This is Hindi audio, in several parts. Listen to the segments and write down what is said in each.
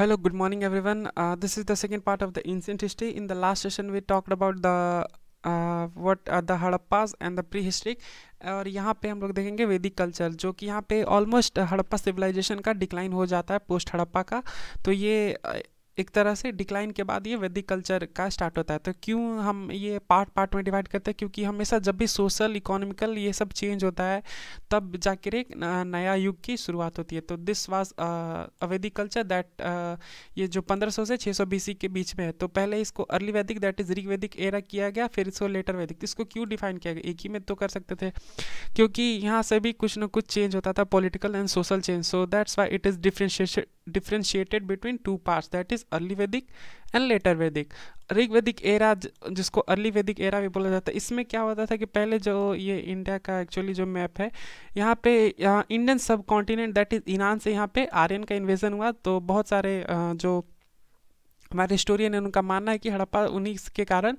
hello good morning everyone uh, this is the second part of the ancient history in the last session we talked about the uh, what are the harappas and the prehistoric और यहाँ पे हम लोग देखेंगे वैदिक कल्चर जो कि यहाँ पे ऑलमोस्ट हड़प्पा सिविलाइजेशन का डिक्लाइन हो जाता है पोस्ट हड़प्पा का तो ये एक तरह से डिक्लाइन के बाद ये वैदिक कल्चर का स्टार्ट होता है तो क्यों हम ये पार्ट पार्ट में डिवाइड करते हैं क्योंकि हमेशा जब भी सोशल इकोनॉमिकल ये सब चेंज होता है तब जाकर एक नया युग की शुरुआत होती है तो दिस वॉज अ वैदिक कल्चर दैट ये जो सौ से सौ बीसी के बीच में है तो पहले इसको अर्ली वैदिक दैट इज ऋग्वैदिक वैदिक एरा किया गया फिर इसको लेटर वैदिक तो इसको क्यों डिफाइन किया गया एक ही में तो कर सकते थे क्योंकि यहाँ से भी कुछ ना कुछ चेंज होता था political and social change so that's why it is differentiate differentiated between two parts that is early Vedic and later Vedic Rig वैदिक एरा जिसको अर्ली वैदिक एरा भी बोला जाता है इसमें क्या होता था कि पहले जो ये इंडिया का एक्चुअली जो मैप है यहाँ पे यहाँ इंडियन सब कॉन्टिनेंट दैट इज़ ईरान से यहाँ पे आर्यन का इन्वेजन हुआ तो बहुत सारे जो हमारे हिस्टोरियन है उनका मानना है कि हड़प्पा उन्हीं के कारण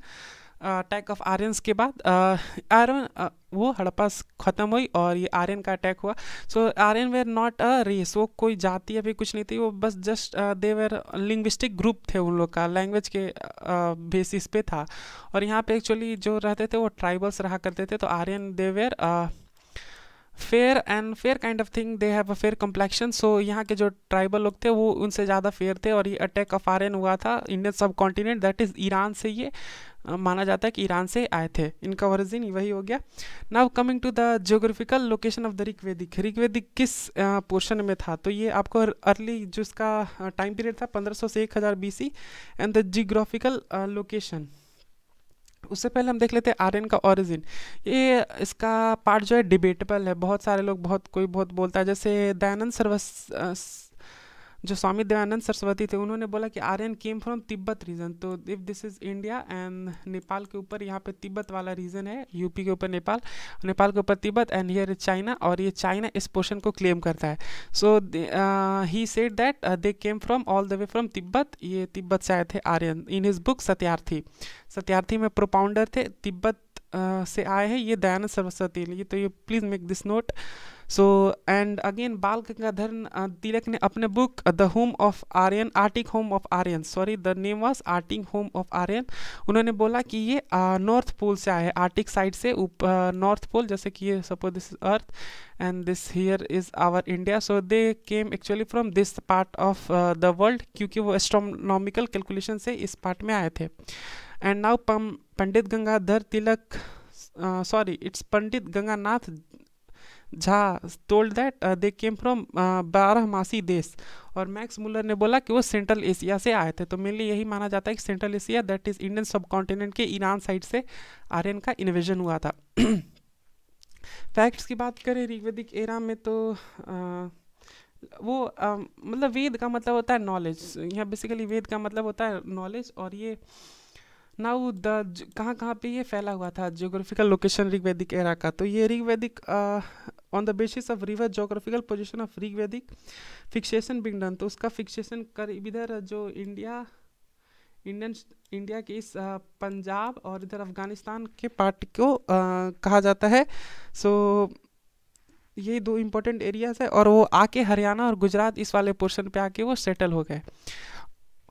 अटैक ऑफ आर्यस के बाद आर्यन वो हड़प्पा ख़त्म हुई और ये आर्यन का अटैक हुआ so Aryan were not a race वो कोई जाति अभी कुछ नहीं थी वो बस just they were linguistic group थे उन लोग का लैंग्वेज के बेसिस पे था और यहाँ पे एक्चुअली जो रहते थे वो ट्राइबल्स रहा करते थे तो Aryan they were fair and fair kind of thing they have a fair complexion so यहाँ के जो ट्राइबल लोग थे वो उनसे ज़्यादा फेयर थे और ये अटैक ऑफ आर हुआ था इंडियन सब कॉन्टिनेंट दैट इज़ ईरान से ये माना जाता है कि ईरान से आए थे इनका ओरिजिन वही हो गया now coming to the geographical location of the Rigvedic Rigvedic किस पोर्शन में था तो ये आपको अर्ली जिसका टाइम पीरियड था 1500 से 1000 BC and the geographical location उससे पहले हम देख लेते हैं आर्यन का ओरिजिन ये इसका पार्ट जो है डिबेटेबल है बहुत सारे लोग बहुत कोई बहुत बोलता है जैसे दयानंद सर्वस जो स्वामी दयानंद सरस्वती थे उन्होंने बोला कि Aryan came from Tibet region तो if this is India and Nepal के ऊपर यहाँ पे तिब्बत वाला रीजन है यूपी के ऊपर नेपाल नेपाल के ऊपर Tibet and here is China और ये चाइना इस पोर्शन को क्लेम करता है so he said that they came from all the way from Tibet ये तिब्बत से आए थे Aryan in his book Satyarthi Satyarthi में प्रोपाउंडर थे तिब्बत uh, से आए हैं ये दयानंद सरस्वती ये तो ये please make this note so and again Bal Gangadhar Tilak ने अपने book the home of Aryan arctic home of Aryan sorry the name was arctic home of Aryan उन्होंने बोला कि ये नॉर्थ uh, पोल से आए आर्टिक साइड से नॉर्थ पोल uh, जैसे कि ये suppose this earth and this here is our India so they came actually from this part of the world क्योंकि वो एस्ट्रोनॉमिकल कैलकुलेशन से इस पार्ट में आए थे and now Pandit Gangadhar Tilak sorry it's Pandit Ganganath Jha told that they came from बारह मासी देश और मैक्स मुलर ने बोला कि वो सेंट्रल एशिया से आए थे तो मेनली यही माना जाता है कि central Asia that is Indian subcontinent के ईरान साइड से आर्यन का इन्वेजन हुआ था फैक्ट्स की बात करें ऋग्वेदिक एरा में तो आ, uh, वो आ, um, मतलब वेद का मतलब होता है नॉलेज यहाँ बेसिकली वेद का मतलब होता है नॉलेज और ये नाउ द कहाँ कहाँ पे ये फैला हुआ था जोग्राफिकल लोकेशन ऋग्वैदिक एरा का तो ये Rigvedic on the basis of river geographical position of Rigvedic fixation being done तो उसका फिक्सेशन कर इधर जो इंडिया इंडियन इंडिया के इस पंजाब और इधर अफगानिस्तान के पार्ट को आ, कहा जाता है सो so, ये दो इम्पोर्टेंट एरियाज है और वो आके हरियाणा और गुजरात इस वाले पोर्शन पे आके वो सेटल हो गए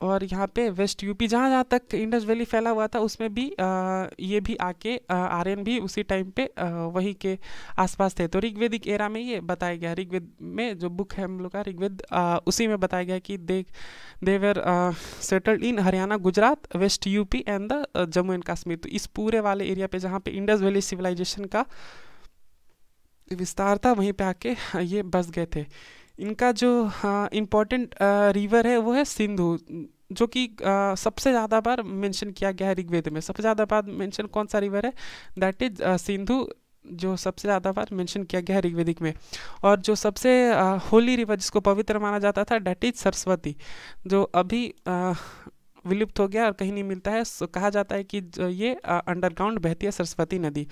और यहाँ पे वेस्ट यूपी जहाँ जहाँ तक इंडस वैली फैला हुआ था उसमें भी आ, ये भी आके आर्यन भी उसी टाइम पे आ, वही के आसपास थे तो ऋग्वेदिक एरा में ये बताया गया ऋग्वेद में जो बुक है हम लोग का ऋग्वेद उसी में बताया गया कि they there settled in Haryana Gujarat west UP and the Jammu and Kashmir तो इस पूरे वाले एरिया पे जहाँ पे इंडस वैली सिविलाइजेशन का विस्तार था वहीं पे आके ये बस गए थे इनका जो इम्पोर्टेंट हाँ, रिवर है वो है सिंधु जो कि सबसे ज़्यादा बार मेंशन किया गया है ऋग्वेद में सबसे ज़्यादा बार मेंशन कौन सा रिवर है दैट इज सिंधु जो सबसे ज़्यादा बार मेंशन किया गया है ऋग्वेदिक में और जो सबसे होली रिवर जिसको पवित्र माना जाता था डैट इज सरस्वती जो अभी आ, विलुप्त हो गया और कहीं नहीं मिलता है कहा जाता है कि ये अंडरग्राउंड बहती है सरस्वती नदी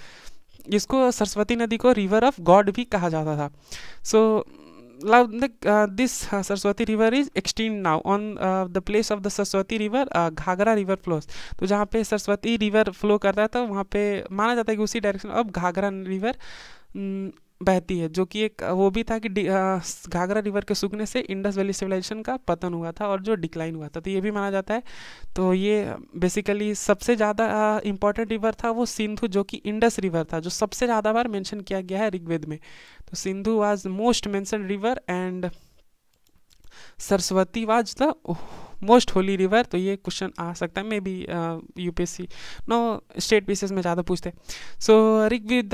इसको सरस्वती नदी को रिवर ऑफ गॉड भी कहा जाता था so so, uh, this uh, Saraswati river is extend now on the place of the Saraswati river Ghaghara river flows तो जहाँ पे सरस्वती रिवर फ्लो करता था वहाँ पे माना जाता है कि उसी डायरेक्शन अब घाघरा रिवर बहती है जो कि एक वो भी था कि घाघरा रिवर के सूखने से इंडस वैली सिविलाइजेशन का पतन हुआ था और जो डिक्लाइन हुआ था तो ये भी माना जाता है तो ये बेसिकली सबसे ज़्यादा इंपॉर्टेंट रिवर था वो सिंधु जो कि इंडस रिवर था जो सबसे ज़्यादा बार मेंशन किया गया है ऋग्वेद में तो Sindhu was most mention river and Saraswati was the most holy river तो ये क्वेश्चन आ सकता है maybe UPSC no state basis में ज़्यादा पूछते हैं सो ऋग्वेद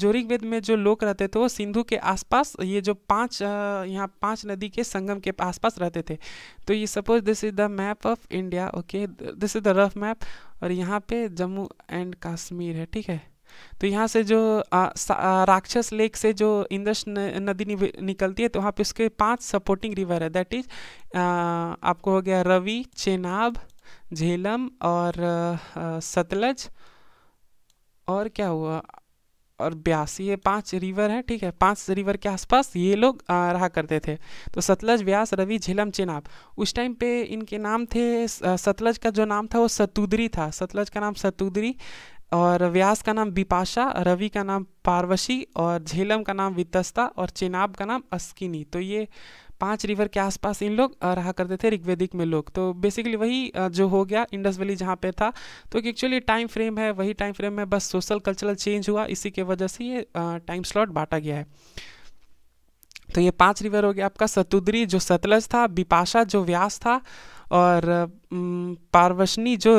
जो वेद में जो लोग रहते थे वो सिंधु के आसपास ये जो पांच यहाँ पांच नदी के संगम के आसपास रहते थे तो ये suppose this is the map of India okay this is the rough map और यहाँ पे जम्मू एंड कश्मीर है ठीक है तो यहाँ से जो आ, राक्षस लेक से जो इंद्रश नदी नि, निकलती है तो वहाँ पे उसके पांच सपोर्टिंग रिवर है दैट इज आपको हो गया रवि चेनाब झेलम और आ, सतलज और क्या हुआ और ब्यासी ये पांच रिवर हैं ठीक है पांच रिवर के आसपास ये लोग रहा करते थे तो सतलज व्यास रवि झेलम चेनाब उस टाइम पे इनके नाम थे सतलज का जो नाम था वो सतुदरी था सतलज का नाम सतुदरी और व्यास का नाम बिपाशा रवि का नाम पारवशी और झेलम का नाम वितस्ता और चेनाब का नाम अस्किनी तो ये पांच रिवर के आसपास इन लोग रहा करते थे ऋग्वेदिक में लोग तो बेसिकली वही जो हो गया इंडस वैली जहाँ पे था तो एक्चुअली टाइम फ्रेम है वही टाइम फ्रेम में बस सोशल कल्चरल चेंज हुआ इसी के वजह से ये टाइम स्लॉट बांटा गया है तो ये पांच रिवर हो गया आपका सतुद्री जो सतलज था बिपाशा जो व्यास था और पार्वशनी जो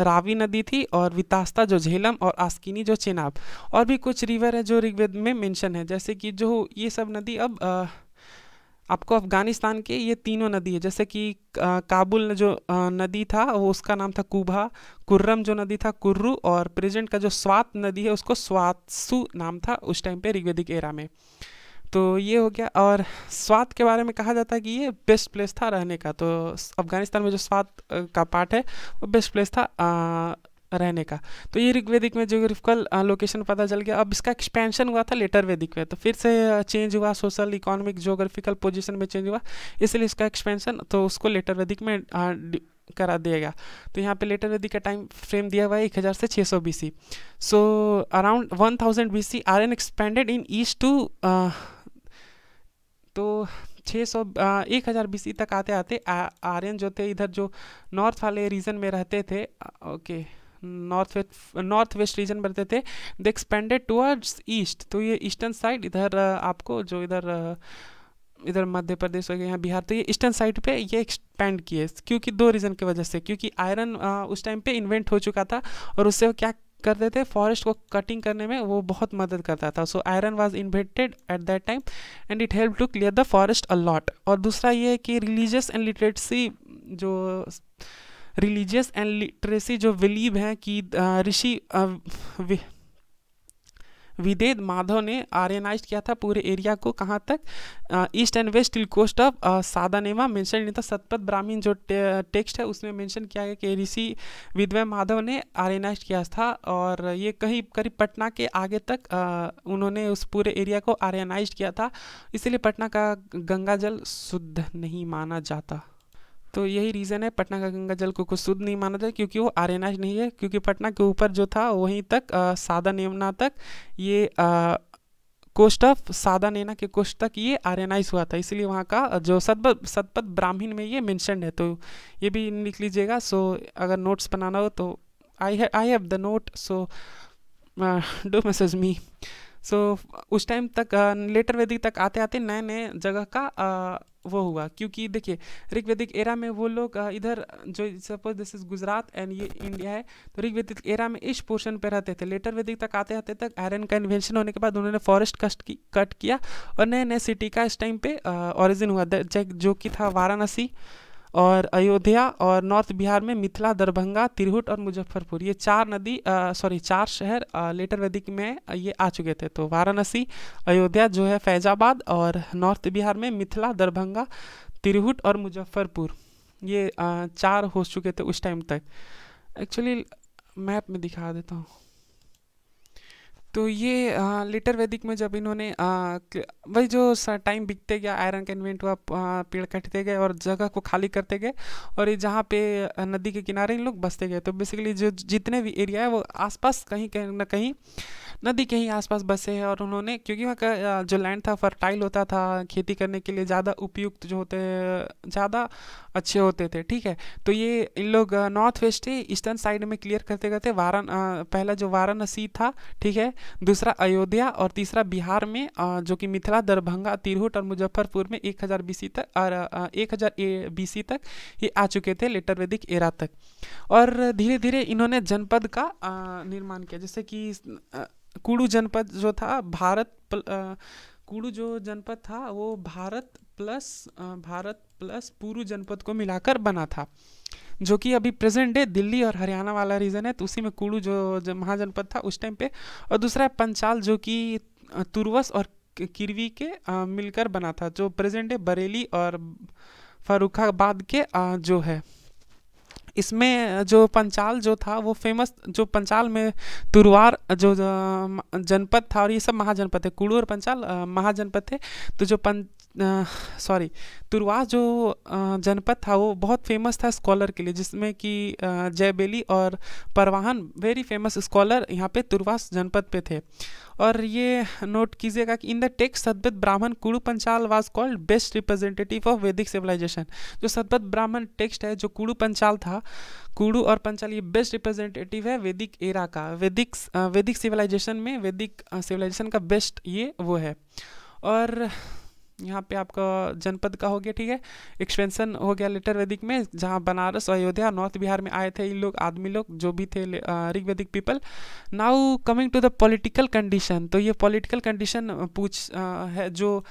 रावी नदी थी और वितास्ता जो झेलम और आस्किनी जो चेनाब और भी कुछ रिवर है जो ऋग्वेद में मेंशन है जैसे कि जो ये सब नदी अब आपको अफ़गानिस्तान के ये तीनों नदी है जैसे कि काबुल जो नदी था वो उसका नाम था कुभा कुर्रम जो नदी था कुर्रू और प्रेजेंट का जो स्वात नदी है उसको स्वातसु नाम था उस टाइम पे ऋग्वेदिक एरा में तो ये हो गया और स्वात के बारे में कहा जाता है कि ये बेस्ट प्लेस था रहने का तो अफ़गानिस्तान में जो स्वात का पार्ट है वो बेस्ट प्लेस था आ, रहने का तो ये ऋग्वेदिक में जोग्राफिकल लोकेशन पता चल गया अब इसका एक्सपेंशन हुआ था लेटर वैदिक में तो फिर से चेंज हुआ सोशल इकोनॉमिक जोग्राफिकल पोजिशन में चेंज हुआ इसलिए इसका एक्सपेंशन तो उसको लेटर वैदिक में आ, करा दिया गया तो यहाँ पे लेटर वैदिक का टाइम फ्रेम दिया हुआ है एक हज़ार से छः सौ B C so around one thousand B C are and expanded in east to तो छः सौ एक हज़ार बी सी तक आते आते आर्यन जो थे इधर जो नॉर्थ वाले रीजन में रहते थे okay north west north west region बनते थे दे एक्सपेंडेड टूअर्ड्स ईस्ट तो ये ईस्टर्न साइड इधर आपको जो इधर इधर मध्य प्रदेश हो गया यहाँ बिहार तो ये ईस्टर्न साइड पे ये एक्सपेंड किए क्योंकि दो रीज़न की वजह से क्योंकि आयरन उस टाइम पे इन्वेंट हो चुका था और उससे वो क्या करते थे फॉरेस्ट को कटिंग करने में वो बहुत मदद करता था so iron was invented at that time and it help to clear the forest a lot और दूसरा ये है कि रिलीजियस एंड लिटरेसी जो रिलीजियस एंड लिटरेसी जो बिलीव है कि ऋषि विदेद माधव ने आर्यनाइज किया था पूरे एरिया को कहाँ तक east and west till coast of Sadanira mention नहीं था सतपथ ब्राह्मीण जो टे, टेक्स्ट है उसमें मेंशन किया गया कि ऋषि विद्वय माधव ने आर्यनाइज किया था और ये कहीं करीब पटना के आगे तक आ, उन्होंने उस पूरे एरिया को आर्यनाइज किया था इसलिए पटना का गंगा जल शुद्ध नहीं माना जाता तो यही रीज़न है पटना का गंगा जल को कुछ शुद्ध नहीं माना जाए क्योंकि वो आर्यनाइज नहीं है क्योंकि पटना के ऊपर जो था वहीं तक आ, सादा नेमना तक ये आ, कोष्ट ऑफ सादा नेना के कोष्ट तक ये आर्यनाइज हुआ था इसलिए वहाँ का जो सतप सतपथ ब्राह्मीण में ये मैंशनड है तो ये भी लिख लीजिएगा सो अगर नोट्स बनाना हो तो I I have the note so do message me so so, उस टाइम तक लेटर वैदिक तक आते आते नए नए जगह का आ, वो हुआ क्योंकि देखिए ऋग्वैदिक एरा में वो लोग इधर जो suppose this is Gujarat and ये इंडिया है तो ऋग्वैदिक एरा में इस पोर्शन पे रहते थे लेटर वैदिक तक आते आते तक आयरन का इन्वेंशन होने के बाद उन्होंने फॉरेस्ट कस्ट की कट किया और नए नए सिटी का इस टाइम पे ऑरिजिन हुआ जो कि था वाराणसी और अयोध्या और नॉर्थ बिहार में मिथिला दरभंगा तिरहुट और मुजफ्फरपुर ये चार नदी सॉरी चार शहर लेटर वैदिक में ये आ चुके थे तो वाराणसी अयोध्या जो है फैजाबाद और नॉर्थ बिहार में मिथिला दरभंगा तिरहुट और मुजफ्फरपुर ये आ, चार हो चुके थे उस टाइम तक एक्चुअली मैप में दिखा देता हूँ तो ये लेटर वैदिक में जब इन्होंने वही जो टाइम बिकते गया आयरन का इन्वेंट हुआ पेड़ कटते गए और जगह को खाली करते गए और ये जहाँ पे नदी के किनारे इन लोग बसते गए तो बेसिकली जो जितने भी एरिया है वो आसपास कहीं कहीं ना कहीं नदी के ही आसपास बसे हैं और उन्होंने क्योंकि वहाँ का जो लैंड था फर्टाइल होता था खेती करने के लिए ज़्यादा उपयुक्त जो होते ज़्यादा अच्छे होते थे ठीक है तो ये इन लोग नॉर्थ वेस्ट ही ईस्टर्न साइड में क्लियर करते करते वाराण पहला जो वाराणसी था ठीक है दूसरा अयोध्या और तीसरा बिहार में जो कि मिथिला दरभंगा तिरहुट और मुजफ्फरपुर में एक हज़ार बी तक और एक हज़ार सी तक ये आ चुके थे लेटर वैदिक एरा तक और धीरे धीरे इन्होंने जनपद का निर्माण किया जैसे कि कुड़ू जनपद जो था भारत कुड़ू जो जनपद था वो भारत प्लस भारत प्लस पूर्व जनपद को मिलाकर बना था जो कि अभी प्रेजेंट डे दिल्ली और हरियाणा वाला रीजन है तो उसी में कुड़ू जो, जो महाजनपद था उस टाइम पे और दूसरा है पंचाल जो कि तुरवस और किरवी के आ, मिलकर बना था जो प्रेजेंट डे बरेली और फरुखाबाद के आ, जो है इसमें जो पंचाल जो था वो फेमस जो पंचाल में तुरवार जो जनपद था और ये सब महाजनपद है कुड़ू और पंचाल महाजनपद थे तो जो पंच सॉरी तुरवास जो जनपद था वो बहुत फेमस था स्कॉलर के लिए जिसमें कि जयबेली और परवाहन वेरी फेमस स्कॉलर यहाँ पे तुरवास जनपद पे थे और ये नोट कीजिएगा कि in the text Shatapatha Brahmana Kuru Panchala was called best representative of Vedic civilisation जो सदबत ब्राह्मण टेक्स्ट है जो कुड़ू पंचाल था कुड़ू और पंचाल ये बेस्ट रिप्रेजेंटेटिव है वैदिक एरा का वैदिक वैदिक सिविलाइजेशन में वैदिक सिविलाइजेशन का बेस्ट ये वो है और यहाँ पे आपका जनपद का हो गया ठीक है एक्सपेंशन हो गया लेटर वैदिक में जहाँ बनारस अयोध्या नॉर्थ बिहार में आए थे इन लोग आदमी लोग जो भी थे Rig people now coming to the political condition तो ये पॉलिटिकल कंडीशन पूछ आ, है जो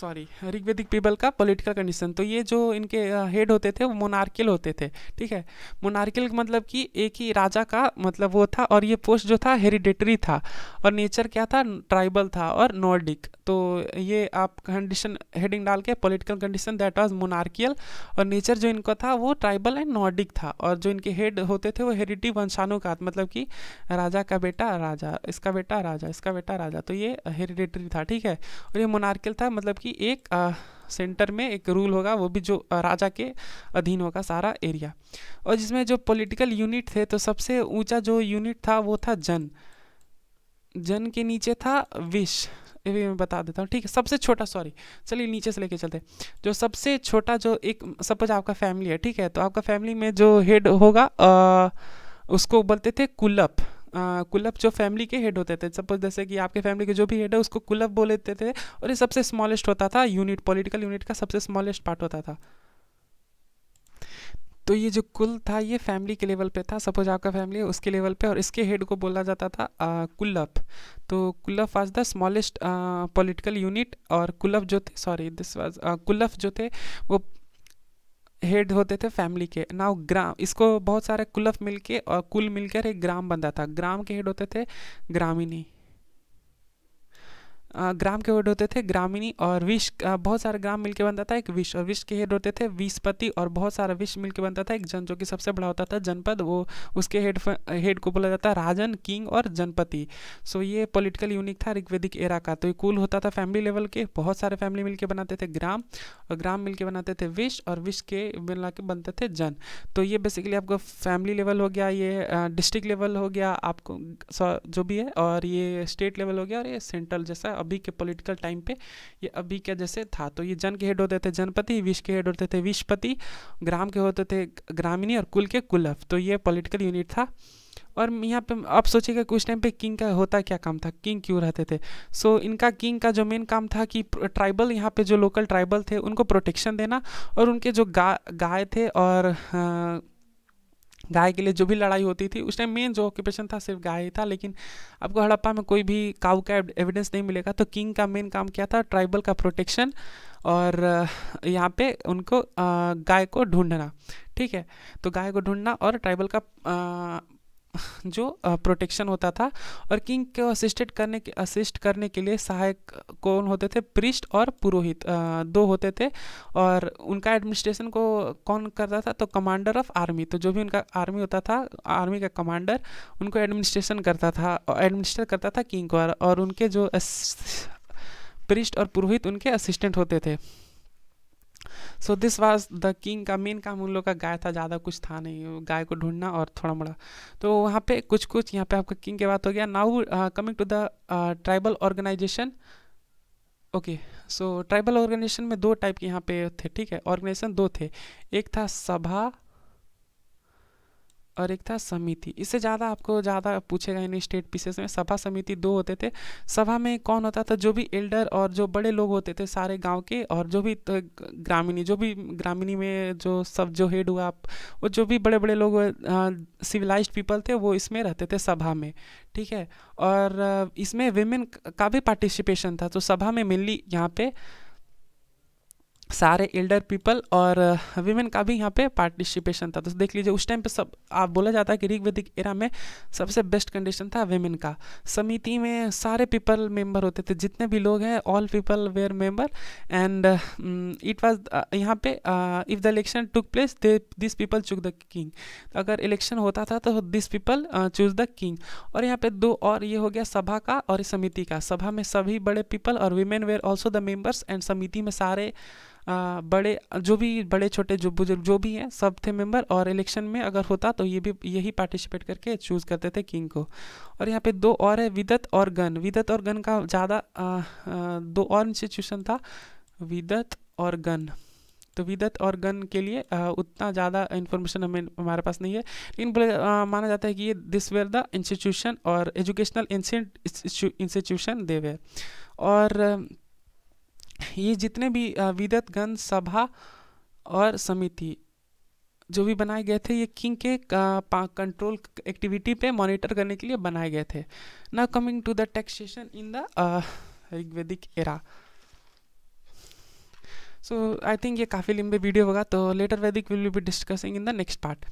सॉरी ऋग्वेदिक पीपल का पॉलिटिकल कंडीशन तो ये जो इनके हेड होते थे वो मोनार्किल होते थे ठीक है मोनार्किल मतलब कि एक ही राजा का मतलब वो था और ये पोस्ट जो था हेरिडेटरी था और नेचर क्या था ट्राइबल था और नॉर्डिक तो ये आप कंडीशन हेडिंग डाल के political condition that was monarchial और नेचर जो इनका था वो ट्राइबल एंड नॉर्डिक था और जो इनके हेड होते थे वो हेरिटी वंशानु का मतलब कि राजा का बेटा राजा इसका बेटा राजा इसका बेटा राजा तो ये हेरिडेटरी था ठीक है और ये मोनार्किल था मतलब कि एक आ, सेंटर में एक रूल होगा वो भी जो राजा के अधीन होगा सारा एरिया और जिसमें जो पॉलिटिकल यूनिट थे तो सबसे ऊंचा जो यूनिट था वो था जन जन के नीचे था विश ये भी मैं बता देता हूँ ठीक है सबसे छोटा सॉरी चलिए नीचे से लेके चलते जो सबसे छोटा जो एक सपोज आपका फैमिली है ठीक है तो आपका फैमिली में जो हेड होगा आ, उसको बोलते थे कुलप कुलप जो फैमिली के हेड होते थे सपोज जैसे कि आपके फैमिली के जो भी हेड है उसको कुलप बोल देते थे और ये सबसे स्मॉलेस्ट होता था यूनिट पॉलिटिकल यूनिट का सबसे स्मॉलेस्ट पार्ट होता था तो ये जो कुल था ये फैमिली के लेवल पे था सपोज आपका फैमिली उसके लेवल पे और इसके हेड को बोला जाता था आ, तो Kulapa was the smallest political unit और कुल्लफ जो थे सॉरी दिस वाज कुल्लफ जो थे वो हेड होते थे फैमिली के नाउ ग्राम इसको बहुत सारे कुलफ मिलके और कुल मिलकर एक ग्राम बनता था ग्राम के हेड होते थे ग्रामीणी ग्राम के हेड होते थे ग्रामीणी और विश बहुत सारे ग्राम मिलकर बनता था एक विश और विश के हेड होते थे विषपति और बहुत सारा विश मिलकर बनता था एक जन जो कि सबसे बड़ा होता था जनपद वो उसके हेड हेड को बोला जाता राजन किंग और जनपति सो ये पॉलिटिकल यूनिक था ऋग्वेदिक एरा का तो ये कुल होता था फैमिली लेवल के बहुत सारे फैमिली मिलकर बनाते थे ग्राम और ग्राम मिलकर बनाते थे विश और विश के मिला के बनते थे जन तो ये बेसिकली आपको फैमिली लेवल हो गया ये डिस्ट्रिक्ट लेवल हो गया आपको जो भी है और ये स्टेट लेवल हो गया और ये सेंट्रल जैसा अभी के पॉलिटिकल टाइम पे ये अभी के जैसे था तो ये जन के हेड होते थे जनपति विश्व के हेड होते थे विषपति ग्राम के होते थे ग्रामीणी और कुल के कुलफ तो ये पॉलिटिकल यूनिट था और यहाँ पे आप सोचिएगा कि उस टाइम पे किंग का होता क्या काम था किंग क्यों रहते थे सो so, इनका किंग का जो मेन काम था कि ट्राइबल यहाँ पे जो लोकल ट्राइबल थे उनको प्रोटेक्शन देना और उनके जो गा गाय थे और आ, हाँ, गाय के लिए जो भी लड़ाई होती थी उस टाइम मेन जो ऑक्यूपेशन था सिर्फ गाय ही था लेकिन आपको हड़प्पा में कोई भी काउ का एविडेंस नहीं मिलेगा तो किंग का मेन काम क्या था ट्राइबल का प्रोटेक्शन और यहाँ पे उनको गाय को ढूंढना ठीक है तो गाय को ढूंढना और ट्राइबल का जो प्रोटेक्शन होता था और किंग को असिस्टेड करने के असिस्ट करने के लिए सहायक कौन होते थे पृष्ठ और पुरोहित दो होते थे और उनका एडमिनिस्ट्रेशन को कौन करता था तो कमांडर ऑफ आर्मी तो जो भी उनका आर्मी होता था आर्मी का कमांडर उनको एडमिनिस्ट्रेशन करता था एडमिनिस्टर करता था किंग को और उनके जो पृष्ठ और पुरोहित उनके असिस्टेंट होते थे so this was the king का मेन काम उन लोग का गाय था ज़्यादा कुछ था नहीं गाय को ढूंढना और थोड़ा मोड़ा तो वहाँ पे कुछ कुछ यहाँ पे आपका किंग के बात हो गया now coming to the tribal organisation okay so tribal organisation में दो टाइप के यहाँ पे थे ठीक है ऑर्गेनाइजेशन दो थे एक था सभा और एक था समिति इससे ज़्यादा आपको ज़्यादा पूछेगा इन स्टेट पीसेस में सभा समिति दो होते थे सभा में कौन होता था जो भी एल्डर और जो बड़े लोग होते थे सारे गांव के और जो भी तो ग्रामीणी जो भी ग्रामीणी में जो सब जो हेड हुआ आप वो जो भी बड़े बड़े लोग सिविलाइज पीपल थे वो इसमें रहते थे सभा में ठीक है और इसमें वेमेन का भी पार्टिसिपेशन था तो सभा में मेनली यहाँ पे सारे एल्डर पीपल और विमेन uh, का भी यहाँ पे पार्टिसिपेशन था तो देख लीजिए उस टाइम पे सब आप बोला जाता है कि ऋग्वेदिक एरा में सबसे बेस्ट कंडीशन था विमेन का समिति में सारे पीपल मेंबर होते थे जितने भी लोग हैं all people were member and it was यहाँ पे if the election took place they this people chose the king अगर इलेक्शन होता था तो this people choose the king और यहाँ पे दो और ये हो गया सभा का और समिति का सभा में सभी बड़े पीपल और women were also the members and समिति में सारे आ, बड़े जो भी बड़े छोटे जो बुजुर्ग जो भी हैं सब थे मेंबर और इलेक्शन में अगर होता तो ये भी यही पार्टिसिपेट करके चूज़ करते थे किंग को और यहाँ पे दो और है विदत और गन विदत और गन का ज़्यादा दो और इंस्टीट्यूशन था विदत और गन तो विदत और गन के लिए आ, उतना ज़्यादा इन्फॉर्मेशन हमें हमारे पास नहीं है लेकिन बोले माना जाता है कि ये दिस वेयर द इंस्टीट्यूशन और एजुकेशनल इंस्टीट्यूशन वेयर और ये जितने भी गण सभा और समिति जो भी बनाए गए थे ये किंग के कंट्रोल एक्टिविटी पे मॉनिटर करने के लिए बनाए गए थे now coming to the taxation in the Rigvedic era so I think ये काफ़ी लंबे वीडियो होगा तो later Vedic will be discussing in the next part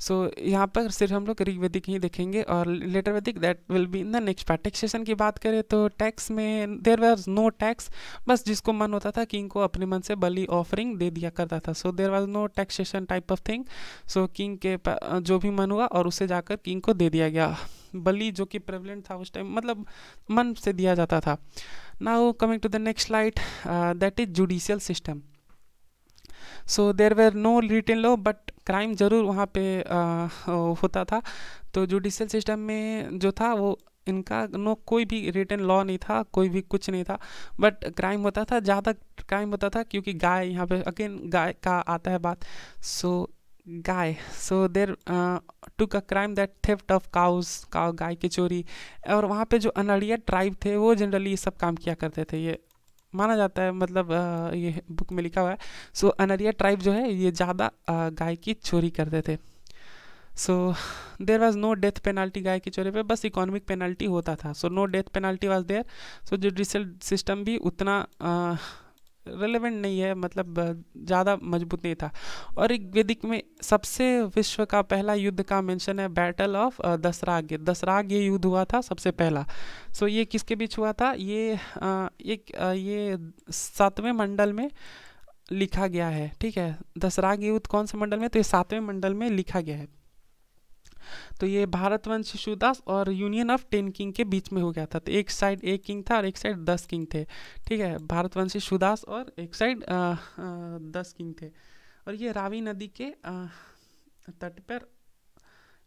so so, यहाँ पर सिर्फ हम लोग ऋग्वेदिक ही देखेंगे और later Vedic that will be in the next part taxation की बात करें तो टैक्स में देर वॉज नो टैक्स बस जिसको मन होता था किंग को अपने मन से बली ऑफरिंग दे दिया करता था so there was no taxation type of thing so king के जो भी मन हुआ और उसे जाकर किंग को दे दिया गया बली जो कि प्रेवलेंट था उस टाइम मतलब मन से दिया जाता था now coming to the next light that is judicial system so there were no written law but crime ज़रूर वहाँ पे आ, होता था तो जुडिशल सिस्टम में जो था वो इनका नो कोई भी रिटर्न लॉ नहीं था कोई भी कुछ नहीं था बट क्राइम होता था ज़्यादा क्राइम होता था क्योंकि गाय यहाँ पे अगेन गाय का आता है बात सो गाय so there took a crime that theft of cows cow गाय की चोरी और वहाँ पे जो अनड़िया ट्राइब थे वो जनरली ये सब काम किया करते थे ये माना जाता है मतलब ये बुक में लिखा हुआ है सो अनरिया ट्राइब जो है ये ज़्यादा गाय की चोरी करते थे so there was no death penalty गाय की चोरी पे बस इकोनॉमिक पेनाल्टी होता था so no death penalty was there so judicial system भी उतना रेलेवेंट नहीं है मतलब ज़्यादा मजबूत नहीं था और ऋग्वेदिक में सबसे विश्व का पहला युद्ध का मेंशन है बैटल ऑफ दसराग्य दसराग ये युद्ध हुआ था सबसे पहला सो so, ये किसके बीच हुआ था ये एक ये सातवें मंडल में लिखा गया है ठीक है दसराग युद्ध कौन से मंडल में तो ये सातवें मंडल में लिखा गया है तो ये भारतवंश शिशुदास और यूनियन ऑफ टेन किंग के बीच में हो गया था तो एक साइड एक किंग था और एक साइड दस किंग थे ठीक है भारतवंश शिशुदास और एक साइड दस किंग थे और ये रावी नदी के तट पर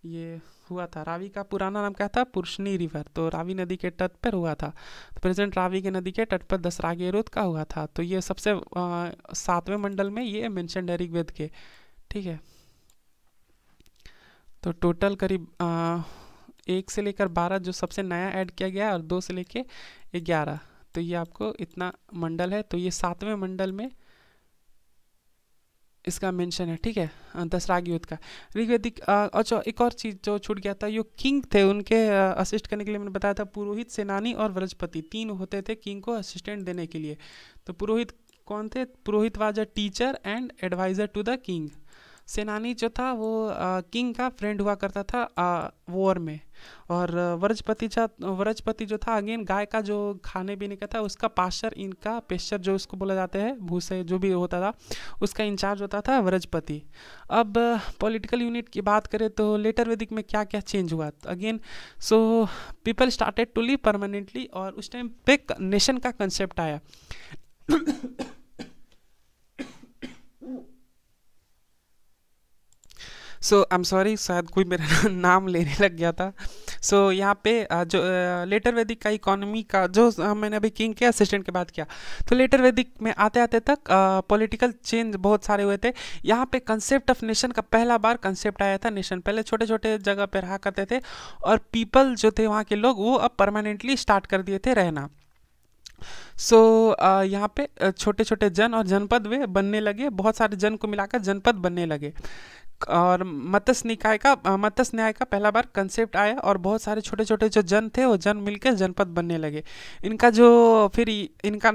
ये हुआ था रावी का पुराना नाम क्या था पुरुषनी रिवर तो रावी नदी के तट पर हुआ था तो प्रेजेंट रावी के नदी के तट पर दसरागेरुद का हुआ था तो ये सबसे सातवें मंडल में ये मेंशन डेरिक वेद के ठीक है तो टोटल करीब आ, एक से लेकर बारह जो सबसे नया ऐड किया गया है और दो से लेके ग्यारह तो ये आपको इतना मंडल है तो ये सातवें मंडल में इसका मेंशन है ठीक है दसराग युद्ध का ऋग्वेदिक अच्छा एक और चीज़ जो छूट गया था जो किंग थे उनके असिस्ट करने के लिए मैंने बताया था पुरोहित सेनानी और व्रजपति तीन होते थे किंग को असिस्टेंट देने के लिए तो पुरोहित कौन थे purohit was a teacher and adviser to the king senani जो था वो आ, किंग का फ्रेंड हुआ करता था वॉर में और व्रजपति जो व्रजपति जो था अगेन गाय का जो खाने पीने का था उसका पाशर इनका पेशर जो उसको बोला जाता है भूसे जो भी होता था उसका इंचार्ज होता था व्रजपति अब पॉलिटिकल यूनिट की बात करें तो लेटर वैदिक में क्या क्या चेंज हुआ again so people started to live permanently और उस टाइम पे नेशन का कंसेप्ट आया सो आई एम सॉरी शायद कोई मेरा नाम लेने लग गया था सो so, यहाँ पे जो लेटर वैदिक का इकोनॉमी का जो मैंने अभी किंग के असिस्टेंट के बात किया तो लेटर वैदिक में आते आते तक पॉलिटिकल चेंज बहुत सारे हुए थे यहाँ पे कंसेप्ट ऑफ नेशन का पहला बार कंसेप्ट आया था नेशन पहले छोटे छोटे जगह पे रहा करते थे और पीपल जो थे वहाँ के लोग वो अब परमानेंटली स्टार्ट कर दिए थे रहना सो so, uh, यहाँ पे छोटे छोटे जन और जनपद वे बनने लगे बहुत सारे जन को मिलाकर जनपद बनने लगे और मत्स्य निकाय का मत्स्य न्याय का पहला बार कंसेप्ट आया और बहुत सारे छोटे छोटे जो जन थे वो जन मिलकर जनपद बनने लगे इनका जो फिर इनका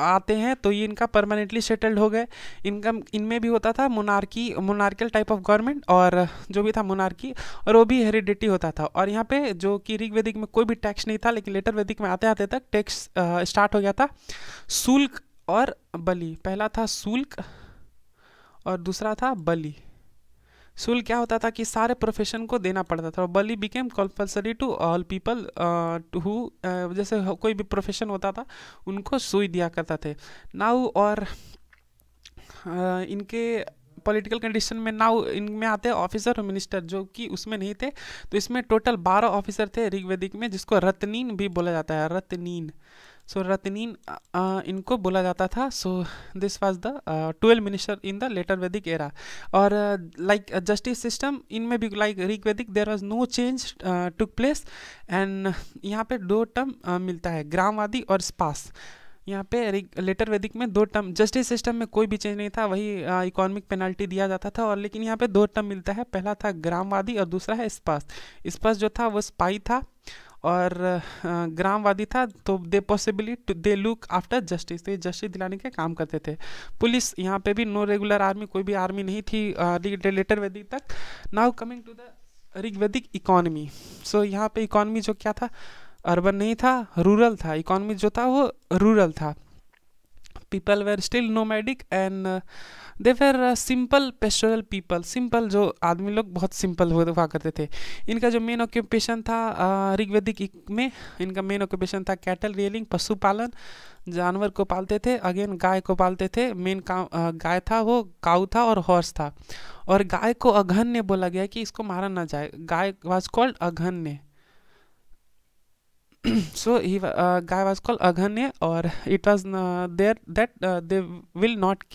आते हैं तो ये इनका परमानेंटली सेटल्ड हो गए इनका इनमें भी होता था monarchy monarchal type of government और जो भी था मोनार्की और वो भी हेरिडिटी होता था और यहाँ पे जो कि ऋग वैदिक में कोई भी टैक्स नहीं था लेकिन लेटर वैदिक में आते आते तक टैक्स स्टार्ट हो गया था शुल्क और बलि पहला था शुल्क और दूसरा था बलि शुल्क क्या होता था कि सारे प्रोफेशन को देना पड़ता था bali became compulsory to all people who जैसे कोई भी प्रोफेशन होता था उनको सुई दिया करता थे नाउ और uh, इनके पॉलिटिकल कंडीशन में नाउ इनमें आते हैं ऑफिसर और मिनिस्टर जो कि उसमें नहीं थे तो इसमें टोटल बारह ऑफिसर थे ऋग्वेदिक में जिसको रत्नीन भी बोला जाता है रत्नीन सो रतनीन uh, uh, इनको बोला जाता था so this was the twelve minister in the later Vedic era और लाइक जस्टिस सिस्टम इनमें भी like Rig Vedic there was no change took place and यहाँ पे दो टर्म uh, मिलता है ग्रामवादी और स्पास यहाँ पे लेटर वैदिक में दो टर्म जस्टिस सिस्टम में कोई भी चेंज नहीं था वही इकोनॉमिक uh, पेनल्टी दिया जाता था और लेकिन यहाँ पे दो टर्म मिलता है पहला था ग्रामवादी और दूसरा है स्पास स्पास जो था वो स्पाई था और ग्रामवादी था तो they possibility they look after justice तो ये जस्टिस दिलाने के काम करते थे पुलिस यहाँ पे भी नो रेगुलर आर्मी कोई भी आर्मी नहीं थी लेटर वैदिक तक now coming to the Rigvedic economy so यहाँ पे इकोनॉमी जो क्या था अर्बन नहीं था रूरल था इकोनॉमी जो था वो रूरल था people were still nomadic and they were simple pastoral people simple जो आदमी लोग बहुत सिंपल हुआ करते थे इनका जो मेन ऑक्यूपेशन था uh, ऋग्वेदिक में इनका मेन ऑक्यूपेशन था कैटल रेलिंग पशुपालन जानवर को पालते थे अगेन गाय को पालते थे मेन का uh, गाय था वो काउ था और हॉर्स था और गाय को अघन्य बोला गया कि इसको मारा ना जाए गाय was called aghanya so he गाय guy was called और it was there that there that uh, they will not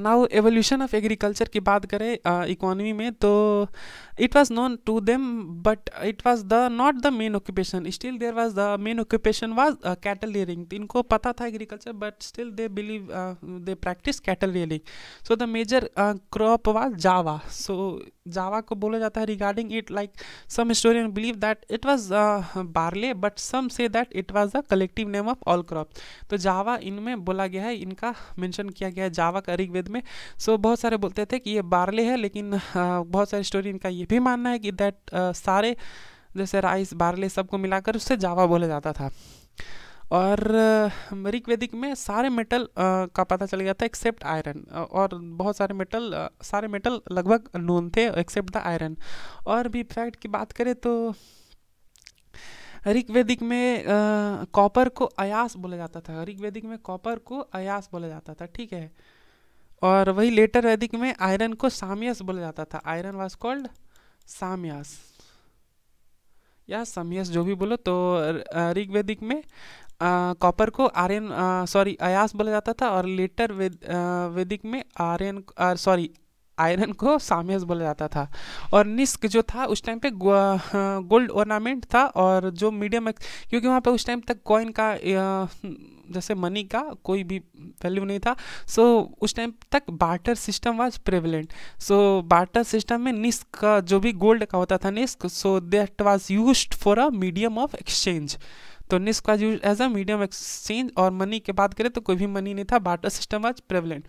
now evolution of agriculture की बात करें इकोनॉमी uh, में तो it was known to them but it was the not the main occupation still there was the main occupation was cattle rearing इनको पता था agriculture but still they believe they practice cattle rearing so the major crop was yava so yava को बोला जाता है regarding it like some historian believe that it was barley but some say that it was the collective name of all crop तो जावा इनमें बोला गया है इनका मैंशन किया गया है जावा का ऋग्वेद में सो so, बहुत सारे बोलते थे कि ये बार्ले है लेकिन uh, बहुत सारे हिस्टोरियन का ये भी मानना है कि दैट uh, सारे जैसे राइस बार्ले सबको मिलाकर उससे जावा बोला जाता था और ऋग वैदिक में सारे मेटल का पता चल गया था एक्सेप्ट आयरन और बहुत सारे मेटल सारे मेटल लगभग नोन थे एक्सेप्ट द आयरन और भी फैक्ट की बात करें तो ऋग्वैदिक में कॉपर को अयास बोला जाता था ऋग्वेदिक में कॉपर को अयास बोला जाता था ठीक है और वही लेटर वैदिक में आयरन को साम्यस बोला जाता था आयरन वाज कॉल्ड सामियास या समियस जो भी बोलो तो ऋग्वेदिक में कॉपर को आर्यन सॉरी अयास बोला जाता था और लेटर वेद वैदिक में आर्यन सॉरी आयरन को सामेस बोला जाता था और निस्क जो था उस टाइम पे गोल्ड ऑर्नामेंट था और जो मीडियम क्योंकि वहाँ पे उस टाइम तक कॉइन का जैसे मनी का कोई भी वैल्यू नहीं था सो so, उस टाइम तक barter system was prevalent so barter system में निस्क का जो भी गोल्ड का होता था निस्क so that was used for a medium of exchange तो निस्क का use as a medium exchange और मनी की बात करें तो कोई भी मनी नहीं था बाटर सिस्टम वाज प्रेवलेंट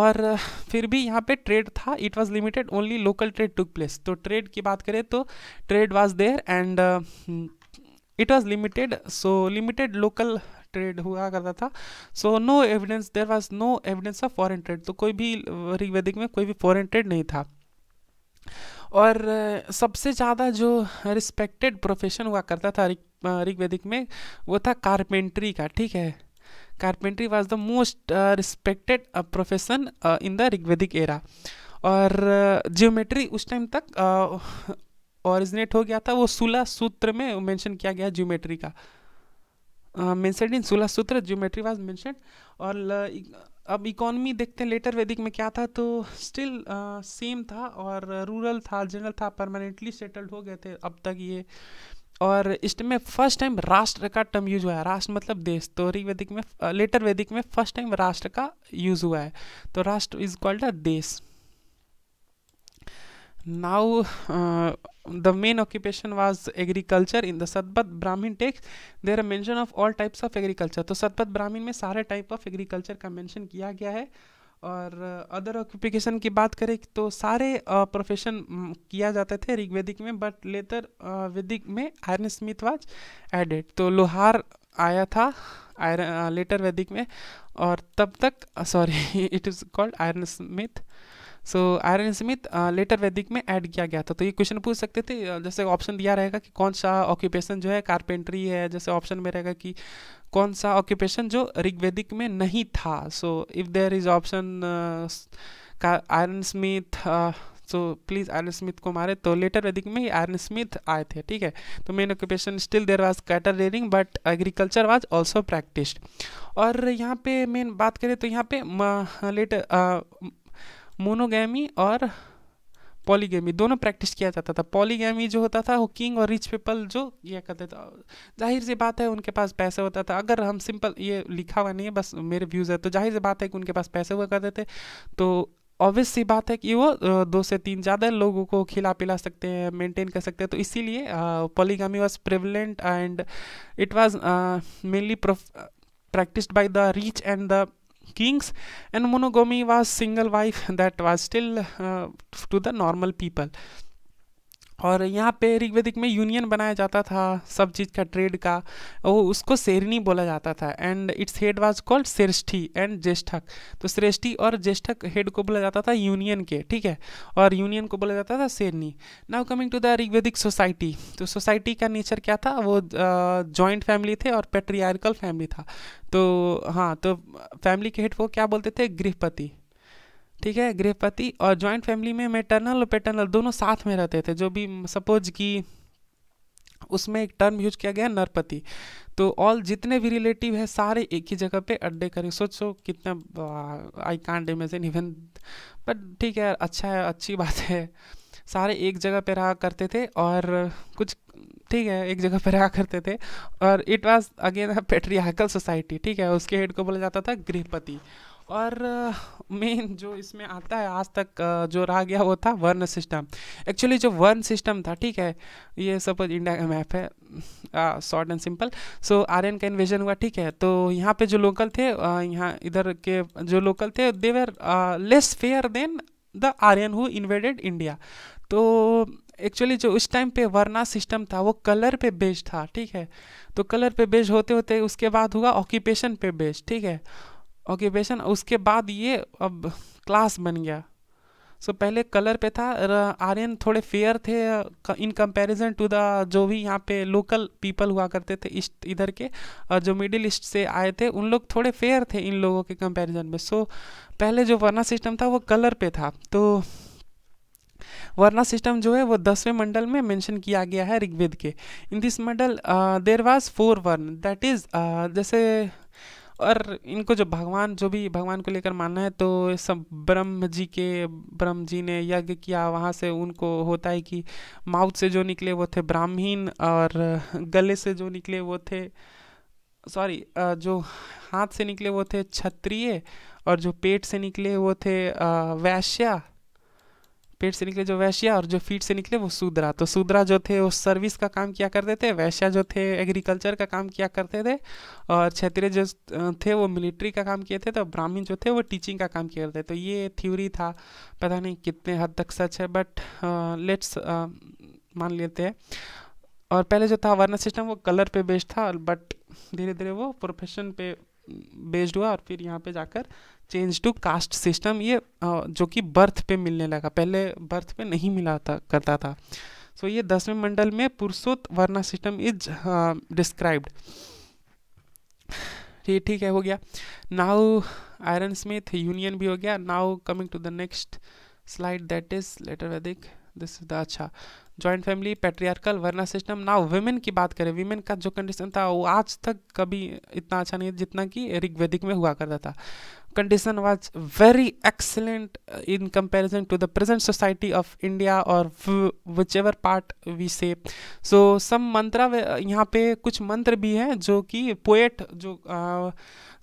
और uh, फिर भी यहाँ पे ट्रेड था it was limited only local trade took place तो ट्रेड की बात करें तो trade was there and it was limited so limited local trade हुआ करता था so no evidence there was no evidence of foreign trade तो कोई भी ऋग्वेदिक uh, में कोई भी फॉरन ट्रेड नहीं था और uh, सबसे ज़्यादा जो रिस्पेक्टेड प्रोफेशन हुआ करता था ऋग वैदिक में वो था कारपेंट्री का ठीक है carpentry was the most respected profession in the Rigvedic era और जियोमेट्री उस टाइम तक ओरिजिनेट हो गया था वो सोलह सूत्र में मेंशन किया गया ज्योमेट्री का मेंशन इन सोलह सूत्र ज्योमेट्री वाज मेंशन और अब इकोनॉमी देखते हैं लेटर वैदिक में क्या था तो स्टिल सेम था और रूरल था जनरल था परमानेंटली सेटल्ड हो गए थे अब तक ये और इसमें फर्स्ट टाइम राष्ट्र का टर्म यूज हुआ है राष्ट्र मतलब देश तो ऋग्वेदिक में लेटर वैदिक में फर्स्ट टाइम राष्ट्र का यूज हुआ है तो राष्ट्र इज कॉल्ड अ देश now the main occupation was agriculture in the Shatapatha Brahmana texts there mention of all types of agriculture तो सतपथ ब्राह्मीण में सारे टाइप ऑफ एग्रीकल्चर का मेंशन किया गया है और अदर ऑक्यूपेशन की बात करें तो सारे प्रोफेशन किया जाते थे ऋग्वेदिक में बट लेटर वैदिक में आयरन स्मिथ वाज एडेड तो लोहार आया था आयरन लेटर वैदिक में और तब तक sorry it is called iron smith so iron smith later Vedic में ऐड किया गया था तो ये क्वेश्चन पूछ सकते थे uh, जैसे ऑप्शन दिया रहेगा कि कौन सा ऑक्यूपेशन जो है कारपेंट्री है जैसे ऑप्शन में रहेगा कि कौन सा ऑक्यूपेशन जो ऋग्वैदिक में नहीं था so if there is option iron smith so please iron smith को मारे तो लेटर वैदिक में ही आयरन स्मिथ आए थे ठीक है तो main occupation still there was cattle rearing but agriculture was also practised और यहाँ पे मेन बात करें तो यहाँ पे लेटर मोनोगैमी और पॉलीगैमी दोनों प्रैक्टिस किया जाता था पॉलीगैमी जो होता था वो किंग और रिच पीपल जो ये करते थे जाहिर सी बात है उनके पास पैसे होता था अगर हम सिंपल ये लिखा हुआ नहीं है बस मेरे व्यूज़ है तो जाहिर सी बात है कि उनके पास पैसे हुआ करते थे तो ऑब्वियस सी बात है कि वो दो से तीन ज़्यादा लोगों को खिला पिला सकते हैं मेंटेन कर सकते हैं तो इसीलिए polygamy was prevalent and it was mainly practised by the rich and the kings and monogamy was single wife that was still uh, to the normal people और यहाँ पे ऋग्वेदिक में यूनियन बनाया जाता था सब चीज़ का ट्रेड का वो उसको शेरनी बोला जाता था and its head was called श्रेष्ठी एंड ज्येष्ठक तो श्रेष्ठी और ज्येष्ठक हेड को बोला जाता था यूनियन के ठीक है और यूनियन को बोला जाता था शेरनी now coming to the Rigvedic society तो सोसाइटी का नेचर क्या था वो जॉइंट फैमिली थे और पेट्रियारिकल फैमिली था तो हाँ तो फैमिली के हेड को क्या बोलते थे गृहपति ठीक है गृहपति और जॉइंट फैमिली में मेटर्नल और पेटर्नल दोनों साथ में रहते थे जो भी सपोज कि उसमें एक टर्म यूज किया गया नरपति तो ऑल जितने भी रिलेटिव है सारे एक ही जगह पे अड्डे करें सोचो कितना I can't imagine even but ठीक है अच्छा है अच्छी बात है सारे एक जगह पे रहा करते थे और कुछ ठीक है एक जगह पे रहा करते थे और it was again patriarchal society ठीक है उसके हेड को बोला जाता था गृहपति और मेन जो इसमें आता है आज तक जो रह गया वो था वर्ण सिस्टम एक्चुअली जो वर्ण सिस्टम था ठीक है ये सपोज इंडिया का मैप है short and simple so Aryan का इन्वेजन हुआ ठीक है तो यहाँ पे जो लोकल थे यहाँ इधर के जो लोकल थे they were less fair than the Aryan who invaded India तो एक्चुअली जो उस टाइम पे वर्ना सिस्टम था वो कलर पे बेस्ड था ठीक है तो कलर पे बेस्ड होते होते उसके बाद हुआ ऑक्यूपेशन पे बेस्ड ठीक है ऑक्यूपेशन उसके बाद ये अब क्लास बन गया सो so, पहले कलर पे था आर्यन थोड़े फेयर थे इन कंपैरिजन टू द जो भी यहाँ पे लोकल पीपल हुआ करते थे ईस्ट इधर के और जो मिडिल ईस्ट से आए थे उन लोग थोड़े फेयर थे इन लोगों के कंपैरिजन में सो so, पहले जो वरना सिस्टम था वो कलर पे था तो वर्णा सिस्टम जो है वो दसवें मंडल में मेंशन किया गया है ऋग्वेद के इन दिस मंडल देर वाज फोर वर्ण दैट इज जैसे और इनको जो भगवान जो भी भगवान को लेकर मानना है तो सब ब्रह्म जी के ब्रह्म जी ने यज्ञ किया वहाँ से उनको होता है कि माउथ से जो निकले वो थे ब्राह्मीण और गले से जो निकले वो थे सॉरी जो हाथ से निकले वो थे क्षत्रिय और जो पेट से निकले वो थे वैश्या पेट से निकले जो वैश्या और जो फीट से निकले वो सूद्रा तो सूद्रा जो थे वो सर्विस का काम किया करते थे वैश्या जो थे एग्रीकल्चर का काम किया करते थे और क्षत्रिय जो थे वो मिलिट्री का काम किए थे तो ब्राह्मण जो थे वो टीचिंग का काम किए करते तो ये थ्योरी था पता नहीं कितने हद तक सच है बट लेट्स मान लेते हैं और पहले जो था वर्ण सिस्टम वो कलर पे बेस्ड था बट धीरे धीरे वो प्रोफेशन पे बेस्ड हुआ और फिर यहाँ पे जाकर चेंज टू कास्ट सिस्टम ये जो कि बर्थ पे मिलने लगा पहले बर्थ पे नहीं मिला था करता था सो so, ये दसवें मंडल में पुरुषोत्त वर्णा सिस्टम इज डिस्क्राइब्ड ये ठीक है हो गया नाउ आयरन स्मिथ यूनियन भी हो गया now coming to the next slide that is later Vedic this is the अच्छा जॉइंट फैमिली पेट्रियार्कल वर्ना सिस्टम नाउ वेमेन की बात करें वीमेन का जो कंडीशन था वो आज तक कभी इतना अच्छा नहीं जितना कि ऋग्वेदिक में हुआ करता था condition was very excellent in comparison to the present society of India और विच एवर पार्ट वी से सो सम मंत्र यहाँ पे कुछ मंत्र भी हैं जो कि पोएट जो आ, uh,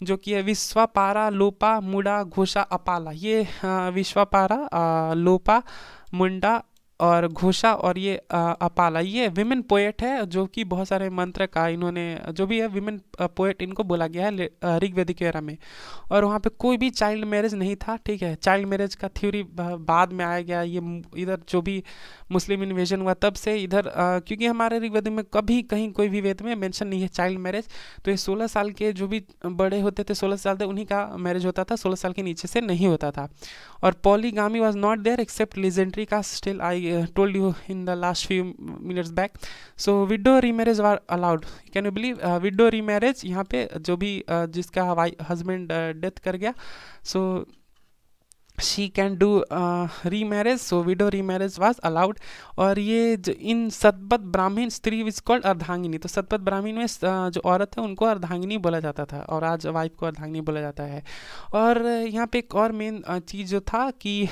जो कि है विश्वापारा लोपा मुड़ा घोषा अपाला ये uh, विश्वापारा uh, लोपा मुंडा और घोषा और ये अपाला ये विमेन पोएट है जो कि बहुत सारे मंत्र का इन्होंने जो भी है विमेन पोएट इनको बोला गया है ऋग्वेदिक एरा में और वहाँ पे कोई भी चाइल्ड मैरिज नहीं था ठीक है चाइल्ड मैरिज का थ्योरी बाद में आया गया ये इधर जो भी मुस्लिम इन्वेजन हुआ तब से इधर आ, क्योंकि हमारे ऋग्वेद में कभी कहीं कोई भी वेद में मेंशन नहीं है चाइल्ड मैरिज तो ये सोलह साल के जो भी बड़े होते थे सोलह साल थे उन्हीं का मैरिज होता था सोलह साल के नीचे से नहीं होता था और polygamy was not there except legendary का still I told you in the last few minutes back so widow remarriage are allowed can you believe widow remarriage यहाँ पे जो भी uh, जिसका हवाई हस्बैंड डेथ कर गया so so, she can do remarriage so widow remarriage allowed allowed और ये जो इन सतपत ब्राह्मीण स्त्री इज कॉल्ड अर्धांगिनी तो सतपत ब्राह्मीण में uh, जो औरत है उनको अर्धांगिनी बोला जाता था और आज वाइफ को अर्धांगिनी बोला जाता है और यहाँ पे एक और मेन uh, चीज़ जो था कि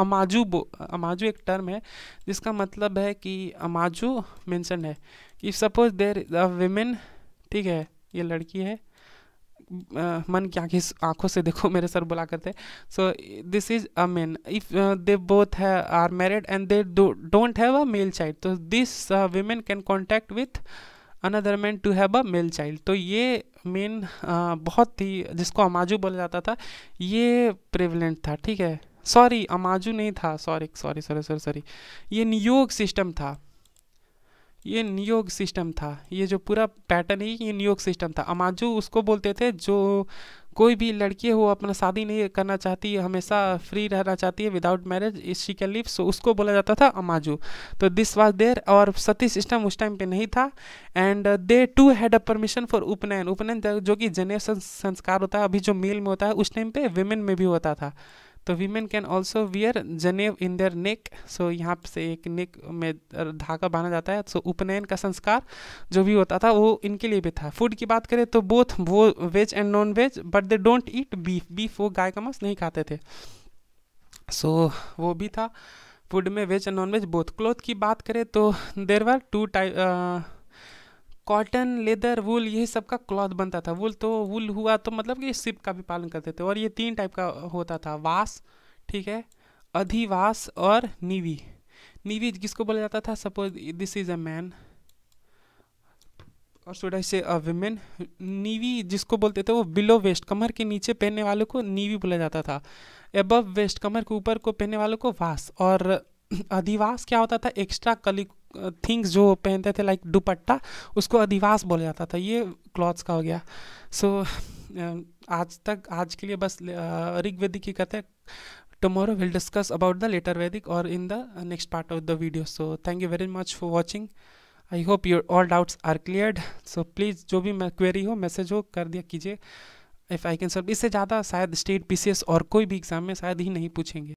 अमाजू बो अमाजू एक टर्म है जिसका मतलब है कि अमाजू मैंसन है कि सपोज देर द वेमेन ठीक है ये लड़की है मन की आँखें आँखों से देखो मेरे सर बोला करते so this is a man if they both है are married and they don't have a male child तो this women can contact with another man to have a male child तो ये मेन बहुत ही जिसको अमाजू बोला जाता था ये प्रेवलेंट था ठीक है सॉरी अमाजू नहीं था sorry sorry sorry sorry sorry ये नियोग सिस्टम था ये नियोग सिस्टम था ये जो पूरा पैटर्न ही ये नियोग सिस्टम था अमाजू उसको बोलते थे जो कोई भी लड़की हो अपना शादी नहीं करना चाहती हमेशा फ्री रहना चाहती है without marriage she can live so उसको बोला जाता था अमाजू तो दिस वाज देयर और सती सिस्टम उस टाइम पे नहीं था and they too had a permission for उपनयन उपनयन जो कि जनरेशन संस्कार होता है अभी जो मेल में होता है उस टाइम पे वेमेन में भी होता था तो वीमेन कैन ऑल्सो वियर जनेव इन देयर नेक सो यहाँ से एक नेक में धागा बांधा जाता है सो so, उपनयन का संस्कार जो भी होता था वो इनके लिए भी था फूड की बात करें तो बोथ वो veg and non veg but they don't eat beef beef वो गाय का मांस नहीं खाते थे सो so, वो भी था फूड में veg and non veg both cloth की बात करें तो there were two type cotton leather wool ये सब का क्लॉथ बनता था वुल तो वुल हुआ तो मतलब कि सिप का भी पालन करते थे और ये तीन टाइप का होता था वास ठीक है अधिवास और नीवी नीवी किसको बोला जाता था suppose this is a man और सोडा से अ वेमेन नीवी जिसको बोलते थे वो बिलो वेस्ट कमर के नीचे पहनने वालों को नीवी बोला जाता था एबव वेस्ट कमर के ऊपर को पहनने वालों को वास और अधिवास क्या होता था एक्स्ट्रा कली थिंग्स जो पहनते थे लाइक दुपट्टा उसको अधिवास बोला जाता था ये क्लॉथ्स का हो गया सो so, आज तक आज के लिए बस ऋग्वेदिक की कहते tomorrow will discuss about the later Vedic और in the next part of the video so thank you very much for watching I hope your all doubts are cleared so please जो भी क्वेरी हो मैसेज हो कर दिया कीजिए इफ़ आई कैन सर्व इससे ज़्यादा शायद स्टेट पी और कोई भी एग्ज़ाम में शायद ही नहीं पूछेंगे